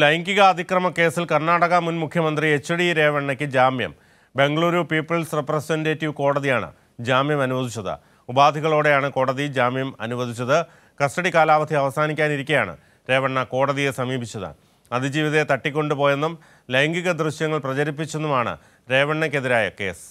ലൈംഗിക അതിക്രമ കേസിൽ കർണാടക മുൻ മുഖ്യമന്ത്രി എച്ച് ഡി രേവണ്ണയ്ക്ക് ജാമ്യം ബംഗളൂരു പീപ്പിൾസ് റെപ്രസെൻറ്റേറ്റീവ് കോടതിയാണ് ജാമ്യം അനുവദിച്ചത് ഉപാധികളോടെയാണ് കോടതി ജാമ്യം അനുവദിച്ചത് കസ്റ്റഡി കാലാവധി അവസാനിക്കാനിരിക്കെയാണ് രേവണ്ണ കോടതിയെ സമീപിച്ചത് അതിജീവിതയെ തട്ടിക്കൊണ്ടുപോയെന്നും ലൈംഗിക ദൃശ്യങ്ങൾ പ്രചരിപ്പിച്ചെന്നുമാണ് രേവണ്ണയ്ക്കെതിരായ കേസ്